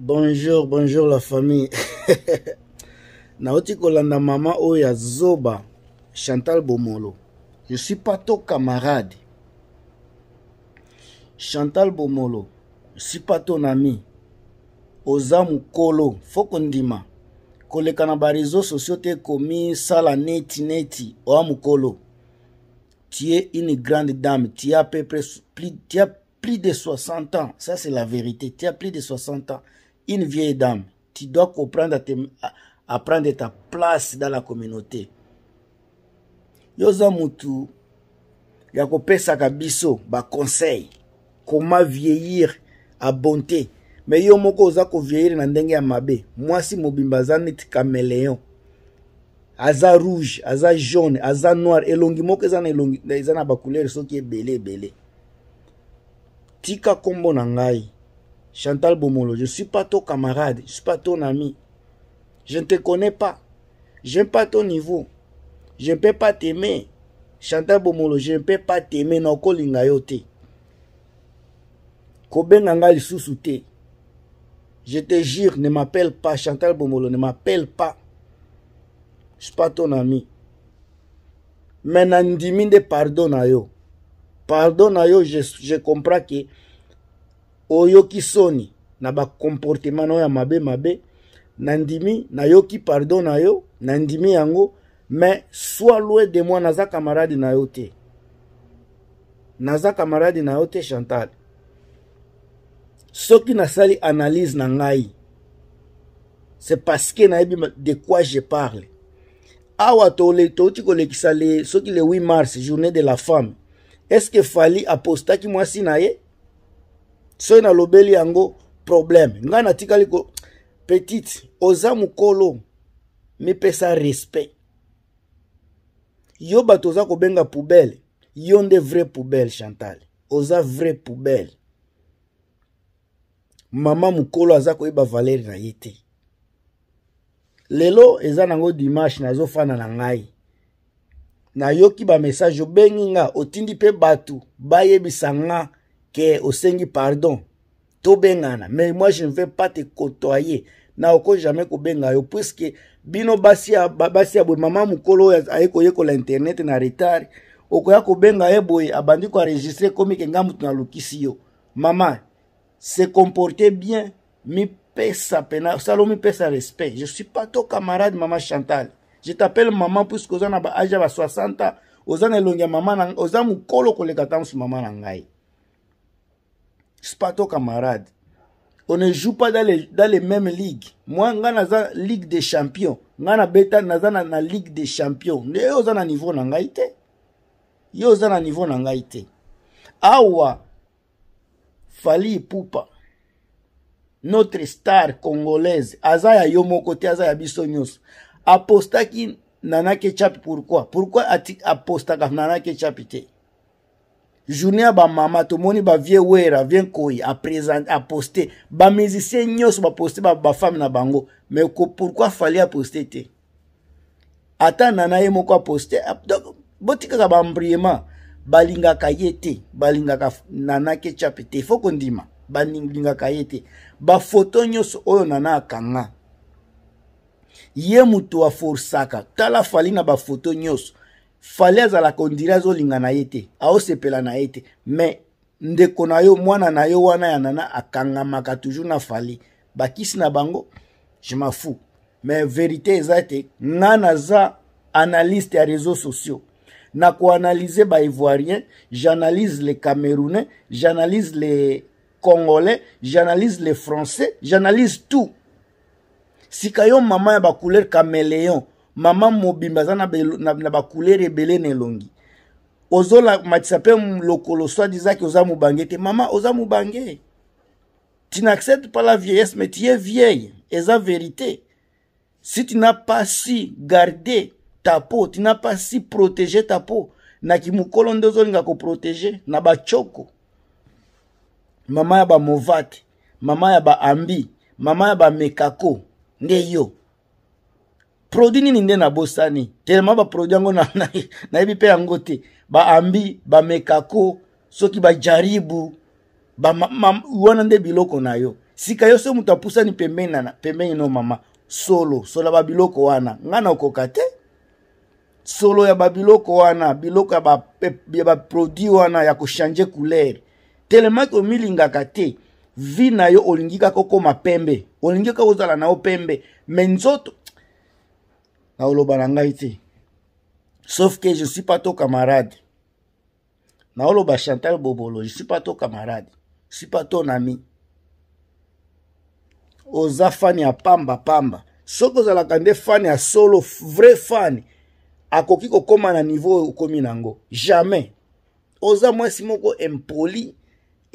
bonjour bonjour la famille nauti kolanda mama oya zoba chantal bomolo je suis pas ton camarade chantal bomolo je suis pas ton ami oza qu'on fo kondima koleka na société te la neti neti oya kolo. tu es une grande dame plus, tu as plus de 60 ans ça c'est la vérité tu as plus de 60 ans une vieille dame, tu dois comprendre à, te, à, à prendre ta place dans la communauté. Yoza mutu ya kopesaka biso baconseil koma vieillir a bonté me yo moko oza kovieillir na ndenge ya mabe mwasi mobimba aza neti cameleon aza rouge aza jaune aza noir elongi moko eza na, elongi, eza na bacouleur soki ebele ebele tika nkombo na ngai Chantal Bomolo, je ne suis pas ton camarade, je ne suis pas ton ami. Je ne te connais pas. Je n'aime pas ton niveau. Je ne peux pas t'aimer. Chantal Bomolo, je ne peux pas t'aimer. Je te jure, ne m'appelle pas Chantal Bomolo, ne m'appelle pas. Je suis pas ton ami. Mais pardon Pardon je comprends que oyoki soni na bakomportema na oyo ya mabe mabe nandimi nayoki pardon na yo nandimi yango me soit loin de moi naza kamarade na yo te naza kamarade na yo te chantal soki nasali analyse na ngai c'est parce que nayebi de quoi je parle awa touti kolekisa soki le 8 mars journée de la femme est ce que fali apostaki mwasi na ye soki nalobeli yango problème ngai natikali ko petite oza mokolo mipesa respect yo bato oza kobenga poubele yo nde vrai poubele chantal oza vrai poubele mama mokolo aza koyeba valere na ye te lelo eza nango dimanche nazofanda na ngai nayoki bamessage obengi nga otindi mpe bato bayebisa nga ke osengi pardon tobengana mais moi je ne vais pas te kotoyer naoko jamais kobenga yo puiske bino basi ya basi ya boye mama mokolo oyo aye koyekola internet na retard okoya kobenga ye boye abandi koenregistre komi ke ngambu tunalukisi yo mama se comporte bien mipesa pena sala omipesa respect je suis pas to camarade mama chantal je t'appelle mama puiske oza na baage ya ba 60 ans oza na elongi ya mama oza mokolo koleka ta mosu mama na ngai spato camarade on ne joue pas dans les, dans les mêmes ligues moi ngai naza ligue des champions ngai nabeta naza na, na ligue des champions nde yo oza na niveau na ngai te yo oza na niveau na ngai te awa fali ipupa notre star congolaise aza ya yo moko te aza ya biso nyonso apostaki nana kechapi pourkui pourkui apostaka nana kechapi te journée ya bamama tomoni bavie wera vie nkoi aposte bamusicien nyonso baposte bafame na bango me pourkui fali aposte te ata nana ye moko aposte donc botikaka baembriema balingaka ye te balingaka nana kechape te fo kondima balingaka ye te bafoto nyonso oyo nana akanga ye moto aforsaka tala fali na bafoto nyonso fali azalaka ondire azolinga na ye te aosepela na ye te me ndeko na yo mwana na yo wana ya nana akangamaka toujours na fali bakisi na bango je mafu me verité eza ete nga naza analyste ya réseau sociaux nakoanalyse baivoirien j'analyse le camerounais j'analyse le congolais j'analyse le français j'analyse tout sika yo mama ya bacouleur caméléon mama mobimba aza na bacouleur ebele na elongi ozomatisa mpe lokolo soit dizaki oza mobange te mama oza mobange tu n'acceptes pas la vieillesse mais tu es vieille eza vérité si tu n'as pas si garder ta peau tu n'as pas si protéger ta peau na kimokolo nde ozolinga koprotege na bachoko mama ya bamovate mama ya baambi mama ya bamekako nde yo produit nini nde nabosani telema baproduit yango nayebi na, na mpe yango te baambi bamekako soki bajaribu ba, ma, ma, wana nde biloko na yo sika yo so moto apusani pembeni no mama solo sola babiloko wana ngai na okoka te solo ya babiloko wana biloko ya baproduit wana ya kochange couleur telemaki omilingaka te vi na yo olingi kaka okóma pembe olingi kaka ozala na yo pembe me nzoto naoloba na ngai te sauf que je suis pas to camarade naoloba chantal bobolo je suis pas to camarade je suis pas ton ami oza fani ya pambapamba soki ozalaka nde fani ya solo vrai fani akoki kokóma na niveau oyo okómi nango jamais oza mwasi moko impoli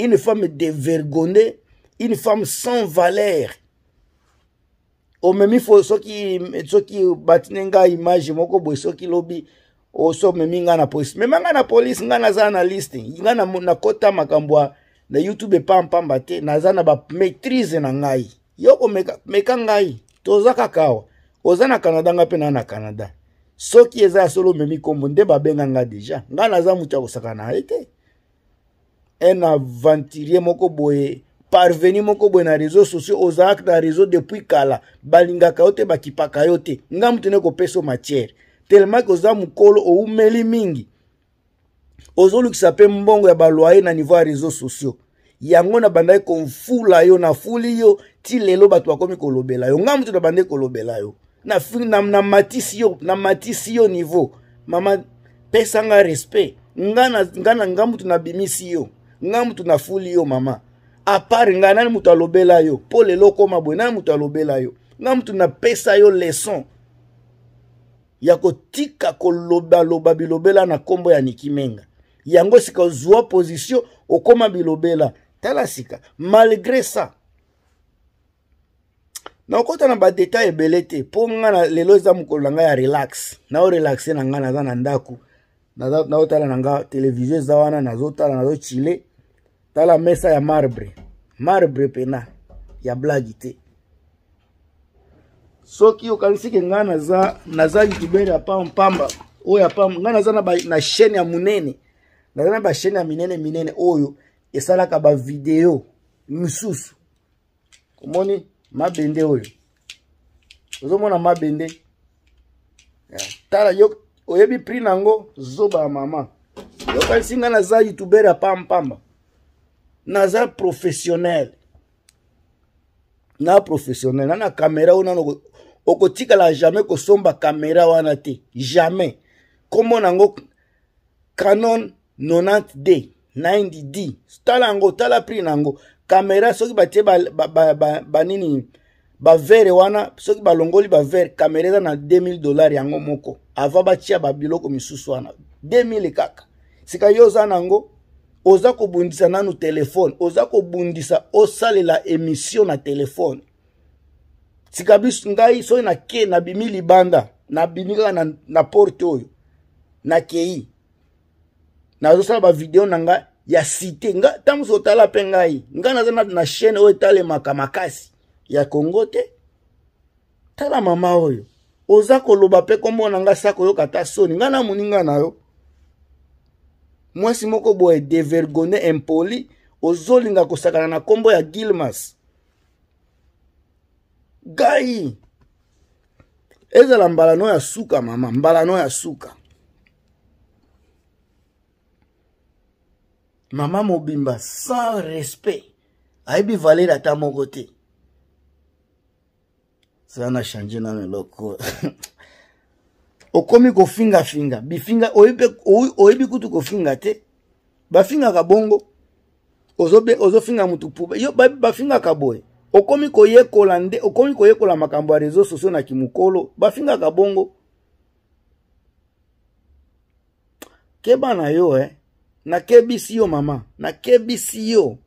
une femme dévergondée une femme sans valeur omemi fo soki soki batine ngai image moko boye soki lobi oso omemi ngai na polise mema ngai na polise ngai naza na liste ngai nakota makambo ya na youtube epampamba te naza na bamaîtrise na ngai yo komeka ngai toza kaka awa oza na canada ngai mpe naa na canada soki eza ya solo omemi nkombo nde babenga ngai deja ngai naza moto ya kosakana na ye te un aventurier moko boye parveni moko boye na réseau sociaux ozalaka na réseau depuis kala balingaka yo te bakipaka yo te ngambu tene kopesa matière telemaki oza mokolo oumeli mingi ozolukisa mpe mbongo ya balwaye na niveau ya réseau sociaux yango na bandaki kofula yo nafuli yo ti lelo bato bakomi kolobela yo ngambu te na bandaki kolobela yo na, na, na matisi yo na matisi yo niveau mama pesa nga respect nga na ngambu to nabimisi yo ngambu to nafuli yo mama apart ngai nani moto alobela yo mpo lelo okóma boye nani moto alobela yo ngai motu napesa yo leson ya kotika kolobaloba bilobela na nkombo ya nikimenga yango sika ozwa position okóma bilobela tala sika malgré ça nakokɔta na badeta ebele te mpo nga na lelo eza mokolo na ngai ya relax naorelaxe na ngai naza na ndako nazotala na nga televizio eza wana nazotala nazotile tala mesa ya marbre marbre pena ya blagi te soki okanisiki ngai naza naza youtubere ya pampamba oyo apamba ngai naza na, na chaîne ya monene naza na bachaîne ya minene minene oyo esalaka bavideo misusu omoni mabende oyo ozomona mabende tala yo oyebi prix nango zoba ya mama yokanisi ngai naza youtubere ya pampamba naza professionnel na professionnel na na kamera oyo nano okotikala jamais kosomba kamera wana te jamais komona yango canon 90d 90d tala yango tala prix na yango kamera soki batie banini ba, ba, ba, ba, bavere wana soki balongoli bavere kamera eza na 2000 dollar yango moko ava batia babiloko misusu wana 2000 kaka sika yo oza na yango oza kobundisa nanu telefone oza kobundisa osalela emission na telefone sika biso ngai soki nake nabimi libanda nabimi kaka na, na porte oyo nakei nazosala bavideo na ngai ya site nga ntamoso otala mpe ngai ngai naza na, na chaîne oyo etalemaka makasi ya kongo te tala mama oyo oza koloba mpe komona ngai sa koyoka ata soni ngai namoni ngai na yo mwasi moko boye devergone impoli ozolinga kosakana na nkombo ya gilmas gai ezala mbalano ya suka mama mbalano ya suka mama mobimba sans respect ayebi valere ata moko te sala na change nano eloko okomi kofingafinga bifinga oyebi kutu kofinga te bafingaka bongo ozofinga motu pube yo bafingaka boye okomi koyekola nde okomi koyekola makambo ya réseau sociau na kimokolo bafingaka bongo keba na yo eh? nakebisi yo mama nakebisi yo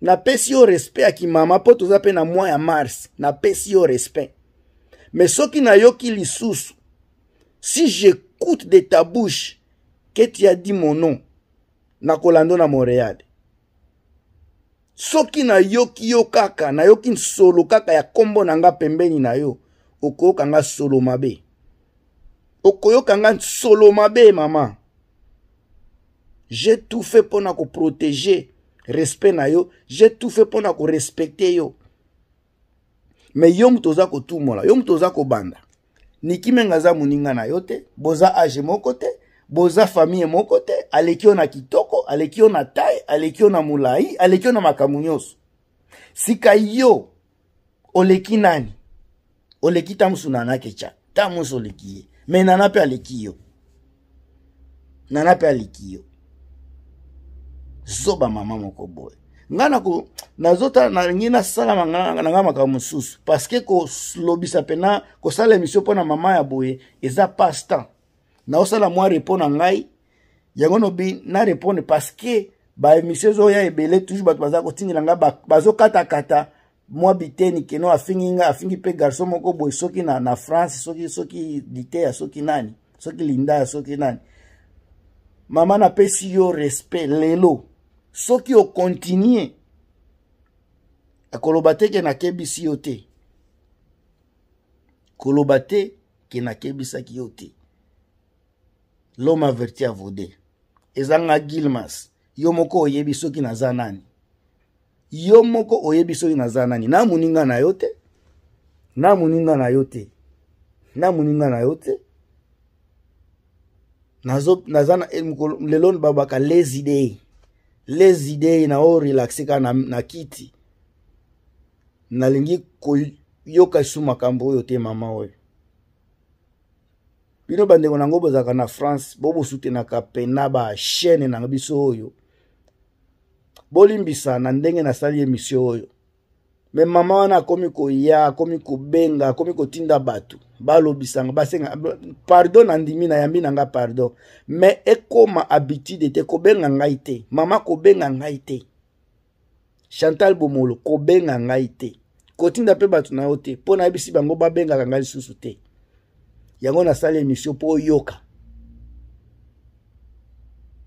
napesi yo respect ya kimama mpo toza mpe na mwa ya mars napesi yo respect me soki nayoki lisusu si j'écoute de ta bouche que tu as dit mon nom nakolanda na montréal soki nayoki yo kaka nayoki nsolo kaka ya nkombo na nga pembeni na yo okoyoka nga solo mabe okoyoka nga solo mabe mama j'ai tout fait mpo na koprotege respect na yo j'ai tout fait mpo na korespecte yo me yo moto oza kotumola yo moto oza kobanda nikimenga aza moninga na yo te boza age moko te boza famille moko te aleki yo na kitoko aleki yo na taille aleki yo na molai aleki yo na makambo nyonso sika yo oleki nani oleki ta mosu nana keca ta mosu oleki ye me nana mpe aleki yo nana mpe aleki yo zo bamama moko boye ngai nazotala na ngai nasalama na ngai makambo mosusu parceke kolobisa pena kosala émission mpo na mama ya boye eza pastan naosala mwa repo na ngai yango nobi na répondre parceke baémission ezoya ebele toujours bato baza kotindela ngai bazokatakata mwa biteni keno afingi nga afingi mpe garso moko boye soki na, na france soki soki liteya soki nani soki lindaya soki nani mama napesi yo respect lelo soki okontinue akoloba te ke nakebisi yo te koloba te ke nakebisaki yo te l'homme averti avaude ezanga gilmas yo moko oyebi soki naza nani yo moko oyebi soki naza nani na moninga na yo te na moninga na yo te na moninga na yo te naza na eh, lelo babaka les idées lazy day na orelaxe kaka na, na kiti nalingi koyoka su makambo oyo te mama oyo bino bandeko nango bozalaka na france bobosutenaka pena bashaine na biso oyo bolimbisa na ndenge nasali emission oyo me mama wana akomi koya akomi kobenga akomi kotinda bato balobisanga basenga pardon nandimi nayambi na nga pardon me ekoma habitude te kobenga ngai te mama kobenga ngai te chantal bomolo kobenga ngai te kotinda mpe bato na yo te mpo nayebisi bango babengaka ngai lisusu te yango nasali émission mpo oyoka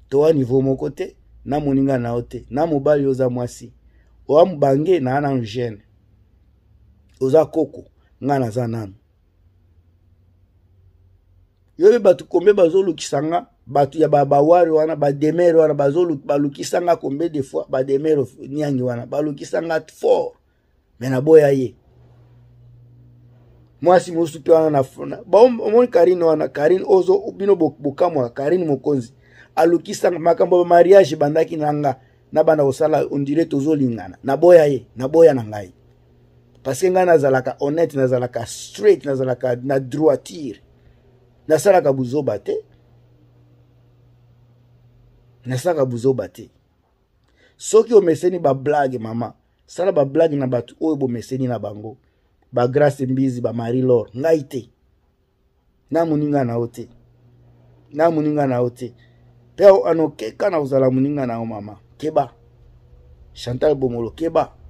towa niveau moko te na moninga na yo te na mobali oza mwasi oya mobange na ya nanu gene oza koko ngai naza nanu yoyebi bato kombe bazolukisa nga bato ya babawari wana bademere wana balukisa nga kombe de fois bademere niangi wana balukisa nga fort me naboya ye mwasi mosusu mpe wana omoni karine wana karine ozo bino bokamwa karine mokonzi alukisanga makambo ya mariage ebandaki na nga nabanda kosala ondire tozolingana naboya ye naboya na ngai parceke ngai nazalaka honnête nazalaka straight nazalaka na droitire nasalaka buzoba te nasalaka buzoba te soki omeseni bablage mama sala bablage na bato oyo bomeseni na bango bagrace mbizi bamarie lor ngai te na moninga na yo te na moninga na yo te mpe anokeka na kozala moninga na yo mama Keba. Chantal Bomolo, Keba.